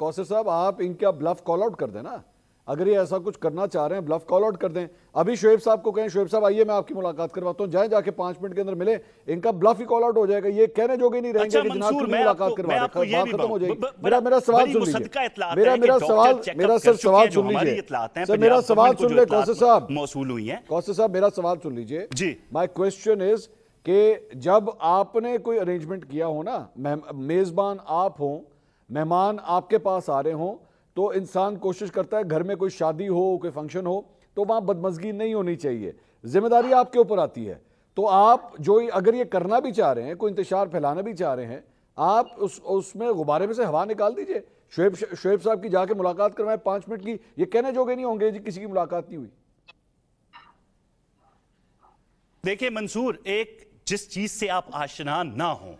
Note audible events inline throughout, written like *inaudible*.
कौशल साहब आप इनका ब्लफ कॉल आउट कर देना अगर ये ऐसा कुछ करना चाह रहे हैं ब्लफ कॉल आउट कर दें अभी शोएब साहब को कहें शोएब साहब आइए मैं आपकी मुलाकात करवाता हूँ जाए जाके पांच मिनट के अंदर मिले इनका ब्लफ ही कॉल आउट हो जाएगा ये कहने जोगे नहीं रहेंगे अच्छा, जनाब की मुलाकात करवा खत्म हो जाएगी मेरा मेरा सवाल सुन लीजिए मेरा मेरा सवाल मेरा सर सवाल सुन लीजिए सर मेरा सवाल सुन ले कौशल साहब मौसू हुई है कौशल साहब मेरा सवाल सुन लीजिए माई क्वेश्चन इज के जब आपने कोई अरेंजमेंट किया हो ना मेजबान आप हों मेहमान आपके पास आ रहे हों तो इंसान कोशिश करता है घर में कोई शादी हो कोई फंक्शन हो तो वहाँ बदमजगी नहीं होनी चाहिए जिम्मेदारी आपके ऊपर आती है तो आप जो अगर ये करना भी चाह रहे हैं कोई इंतजार फैलाना भी चाह रहे हैं आप उस उसमें गुब्बारे में से हवा निकाल दीजिए शुएब शुएब साहब की जाके मुलाकात करवाए पांच मिनट की ये कहने जोगे नहीं होंगे जी किसी की मुलाकात नहीं हुई देखिए मंसूर एक जिस चीज से आप आशना ना हो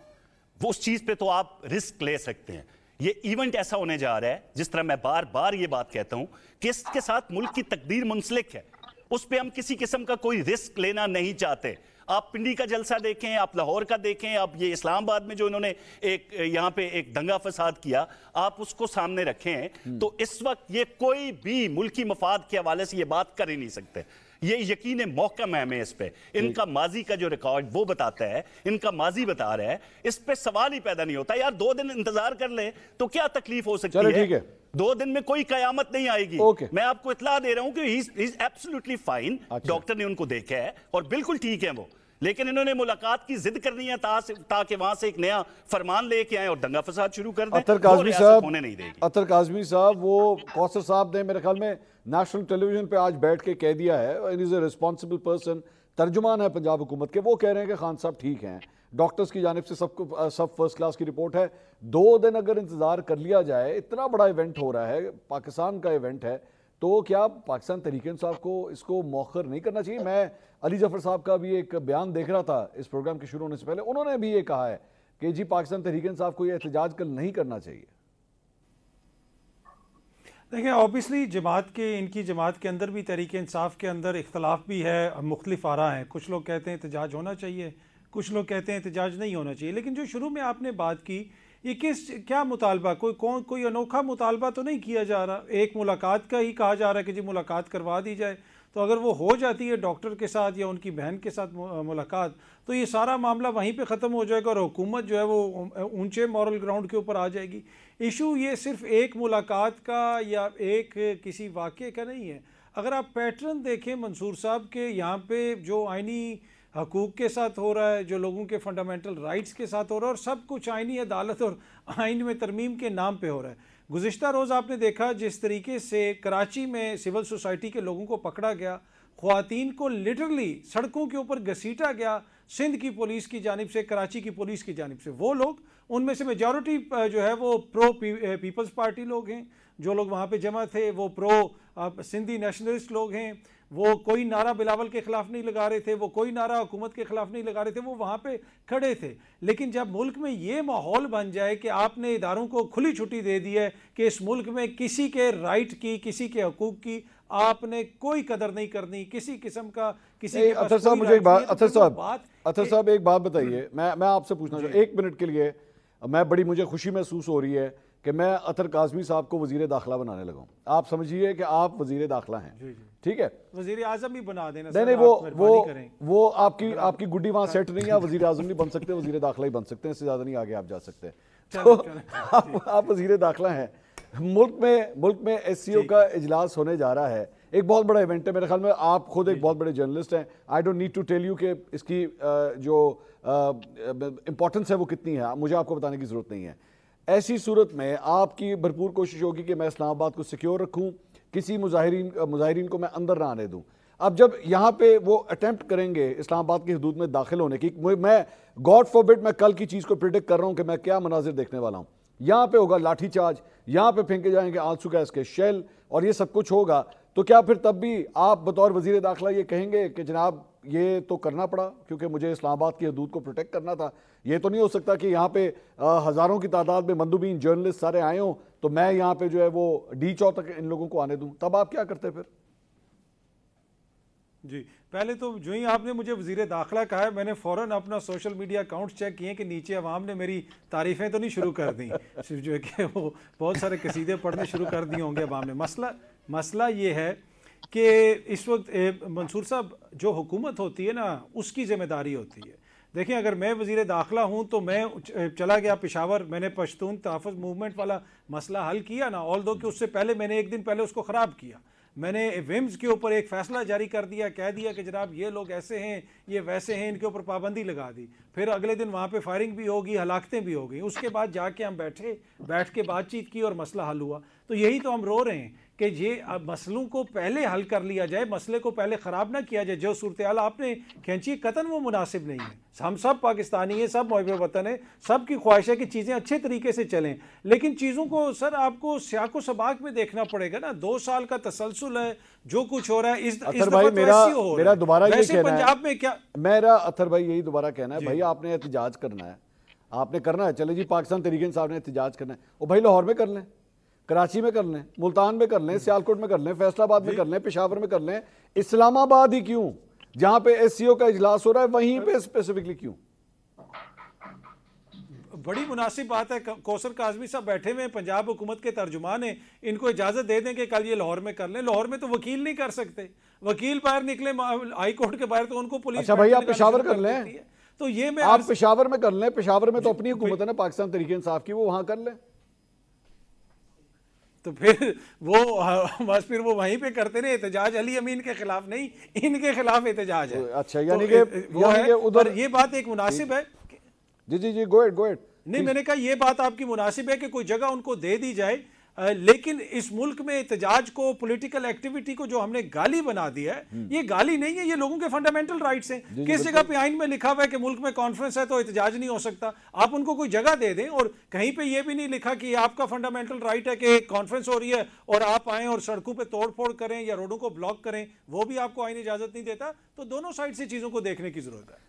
वो उस चीज पे तो आप रिस्क ले सकते हैं ये इवेंट ऐसा होने जा रहा है जिस तरह मैं बार बार ये बात कहता हूं कि इसके साथ मुल्क की तकदीर मुंसलिक है उस पर हम किसी किस्म का कोई रिस्क लेना नहीं चाहते आप पिंडी का जलसा देखें आप लाहौर का देखें आप ये इस्लामाबाद में जो इन्होंने एक यहाँ पे एक दंगा फसाद किया आप उसको सामने रखें हम्म। तो इस वक्त ये कोई भी मुल्की मफाद के हवाले से ये बात कर ही नहीं सकते ये यकीन मौकम है हमें इस पर इनका माजी का जो रिकॉर्ड वो बताता है इनका माजी बता रहा है इस पर सवाल ही पैदा नहीं होता यार दो दिन इंतजार कर ले तो क्या तकलीफ हो सकती है ठीक है दो दिन में कोई कयामत नहीं आएगी okay. मैं आपको इतला दे रहा हूं कि अच्छा। डॉक्टर ने उनको देखा है और बिल्कुल ठीक है वो लेकिन इन्होंने मुलाकात की जिद करनी है ताकि वहां से एक नया फरमान लेके आए और दंगा फसाद शुरू कर दें अतर काजमी साहब उन्हें नहीं देगी अतर काजमी साहब वो कौसर साहब ने मेरे ख्याल में नेशनल टेलीविजन पे आज बैठ के कह दिया है इज ए रिस्पॉन्सिबल पर्सन तर्जुमान है पंजाब हुकूमत के वो कह रहे हैं कि खान साहब ठीक हैं डॉक्टर्स की जानब से सबको सब फर्स्ट क्लास की रिपोर्ट है दो दिन अगर इंतज़ार कर लिया जाए इतना बड़ा इवेंट हो रहा है पाकिस्तान का इवेंट है तो क्या पाकिस्तान तरीके साहब को इसको मौखर नहीं करना चाहिए मैं अली जफर साहब का भी एक बयान देख रहा था इस प्रोग्राम के शुरू होने से पहले उन्होंने भी ये कहा है कि जी पाकिस्तान तरीके साहब को यह एहतजाज कल नहीं करना चाहिए देखें ऑब्वियसली जमात के इनकी जमात के अंदर भी तरीके इंसाफ के अंदर इख्तलाफ भी है मुख्तलिफ रहा है कुछ लोग कहते हैं एहतजाज होना चाहिए कुछ लोग कहते हैं एहतजाज नहीं होना चाहिए लेकिन जो शुरू में आपने बात की ये किस क्या मुतालबा कोई कौन कोई अनोखा मुतालबा तो नहीं किया जा रहा एक मुलाकात का ही कहा जा रहा है कि जी मुलाकात करवा दी जाए तो अगर वो हो जाती है डॉक्टर के साथ या उनकी बहन के साथ मुलाकात तो ये सारा मामला वहीं पे ख़त्म हो जाएगा और हुकूमत जो है वो ऊंचे मॉरल ग्राउंड के ऊपर आ जाएगी इशू ये सिर्फ एक मुलाकात का या एक किसी वाक्य का नहीं है अगर आप पैटर्न देखें मंसूर साहब के यहाँ पे जो आइनी हकूक़ के साथ हो रहा है जो लोगों के फंडामेंटल राइट्स के साथ हो रहा है और सब कुछ आइनी अदालत और आइन में तरमीम के नाम पे हो रहा है गुज्त रोज़ आपने देखा जिस तरीके से कराची में सिविल सोसाइटी के लोगों को पकड़ा गया खुवान को लिटरली सड़कों के ऊपर घसीटा गया सिंध की पुलिस की जानब से कराची की पुलिस की जानब से वो लोग उनमें से मेजॉरिटी जो है वो प्रो पीपल्स पार्टी लोग हैं जो लोग वहाँ पर जमा थे वो प्रो सिंधी नेशनलिस्ट लोग हैं वो कोई नारा बिलावल के खिलाफ नहीं लगा रहे थे वो कोई नारा हुकूमत के खिलाफ नहीं लगा रहे थे वो वहाँ पे खड़े थे लेकिन जब मुल्क में ये माहौल बन जाए कि आपने इदारों को खुली छुट्टी दे दी है कि इस मुल्क में किसी के राइट की किसी के हकूक की आपने कोई कदर नहीं करनी किसी किस्म का किसी अतर साहब मुझे एक बात अतर तो साहब साहब एक बात बताइए मैं मैं आपसे पूछना चाहूँ एक मिनट के लिए मैं बड़ी मुझे खुशी महसूस हो रही है कि मैं अतर काजमी साहब को वजीर दाखिला बनाने लगा आप समझिए कि आप वजीर दाखिला हैं ठीक है वजीर आजम भी बना देना नहीं नहीं वो वो वो आपकी आपकी गुड्डी वहाँ सेट नहीं है आप वजीर आजम नहीं बन सकते वजीर दाखिला ही बन सकते हैं इससे ज़्यादा नहीं आगे आप जा सकते तो आप, आप वजीर दाखिला हैं मुल्क में मुल्क में एस का इजलास होने जा रहा है एक बहुत बड़ा इवेंट है मेरे ख्याल में आप खुद एक बहुत बड़े जर्नलिस्ट हैं I don't need to tell you कि इसकी जो इम्पोर्टेंस है वो कितनी है मुझे आपको बताने की ज़रूरत नहीं है ऐसी सूरत में आपकी भरपूर कोशिश होगी कि मैं इस्लामाबाद को सिक्योर रखूँ किसी मुजाहरीन मुजाहरीन को मैं अंदर ना आने दूँ अब जब यहाँ पे वो अटैम्प्ट करेंगे इस्लामाबाद की हदूद में दाखिल होने की मैं गॉड फॉरबिट मैं कल की चीज़ को प्रिडिक्ट कर रहा हूँ कि मैं क्या मनाजिर देखने वाला हूँ यहाँ पे होगा लाठी चार्ज यहाँ पे फेंके जाएंगे आंसू गैस के शेल और ये सब कुछ होगा तो क्या फिर तब भी आप बतौर वजीर दाखिला ये कहेंगे कि जनाब ये तो करना पड़ा क्योंकि मुझे इस्लामाबाद की हदूद को प्रोटेक्ट करना था ये तो नहीं हो सकता कि यहाँ पे हज़ारों की तादाद में मंदूबीन जर्नलिस्ट सारे आए हों तो मैं यहाँ पे जो है वो डी चौ तक इन लोगों को आने दूँ तब आप क्या करते फिर जी पहले तो जो ही आपने मुझे वजीर दाखिला कहा है मैंने फ़ौरन अपना सोशल मीडिया अकाउंट चेक किए कि नीचे अवाम ने मेरी तारीफ़ें तो नहीं शुरू कर दी *laughs* जो है कि वो बहुत सारे कसीदे पढ़ने शुरू कर दिए होंगे अवाम ने मसला मसला ये है कि इस वक्त मंसूर साहब जो हुकूमत होती है ना उसकी जिम्मेदारी होती है देखें अगर मैं वजीर दाखिला हूँ तो मैं चला गया पिशावर मैंने पश्तून तहफ़ मूवमेंट वाला मसला हल किया ना ऑल दो कि उससे पहले मैंने एक दिन पहले उसको ख़राब किया मैंने विम्स के ऊपर एक फैसला जारी कर दिया कह दिया कि जनाब ये लोग ऐसे हैं ये वैसे हैं इनके ऊपर पाबंदी लगा दी फिर अगले दिन वहाँ पर फायरिंग भी होगी हलाकतें भी हो गई उसके बाद जाके हम बैठे बैठ के बातचीत की और मसला हल हुआ तो यही तो हम रो रहे हैं कि ये मसलों को पहले हल कर लिया जाए मसले को पहले ख़राब ना किया जाए जो सूरत आपने खींची कतन वो मुनासिब नहीं है हम सब पाकिस्तानी हैं सब महब वतन हैं सब की ख्वाहिश है कि चीज़ें अच्छे तरीके से चलें लेकिन चीज़ों को सर आपको सियाको सबाक में देखना पड़ेगा ना दो साल का तसलसल है जो कुछ हो रहा है इस, इस भाई तो मेरा हो मेरा दोबारा कहना पंजाब में क्या मेरा अथर भाई यही दोबारा कहना है भाई आपने एहतजाज करना है आपने करना है चले जी पाकिस्तान तरीके साहब ने एहतजाज करना है वो भाई लाहौर में कर लें कराची में कर लें मुल्तान में कर लें हम्म। सियालकोट में कर लें फैसलाबाद में कर लें पेशावर में कर लें इस्लामाबाद ही क्यों जहां पे एससीओ का इजलास हो रहा है वहीं पे स्पेसिफिकली क्यों बड़ी मुनासिब बात है कौसर काजमी साहब बैठे हुए हैं पंजाब हुकूमत के तर्जुमान हैं इनको इजाज़त दे दें कि कल ये लाहौर में कर लें लाहौर में तो वकील नहीं कर सकते वकील बाहर निकले हाई कोर्ट के बाहर तो उनको पुलिस अच्छा भाई आप पेशावर कर लें तो ये मैं आप पेशावर में कर लें पेशावर में तो अपनी हुकूमत है ना पाकिस्तान तरीके इंसाफ की वो वहां कर लें तो फिर वो बस फिर वो वहीं पे करते रहे एहतजाज अली अमीन के खिलाफ नहीं इनके खिलाफ एहतजाज है अच्छा यानी तो कि वो है उधर ये बात एक मुनासिब है जी जी जी गोएट गोएट नहीं मैंने कहा ये बात आपकी मुनासिब है कि कोई जगह उनको दे दी जाए लेकिन इस मुल्क में एहतजाज को पॉलिटिकल एक्टिविटी को जो हमने गाली बना दिया है हम्म। ये गाली नहीं है ये लोगों के फंडामेंटल राइट्स हैं किस जगह पे आइन में लिखा हुआ है कि मुल्क में कॉन्फ्रेंस है तो एहतजाज नहीं हो सकता आप उनको कोई जगह दे दें और कहीं पर यह भी नहीं लिखा कि आपका फंडामेंटल राइट है कि कॉन्फ्रेंस हो रही है और आप आए और सड़कों पर तोड़फोड़ करें या रोडों को ब्लॉक करें वो भी आपको आइन इजाजत नहीं देता तो दोनों साइड से चीज़ों को देखने की जरूरत है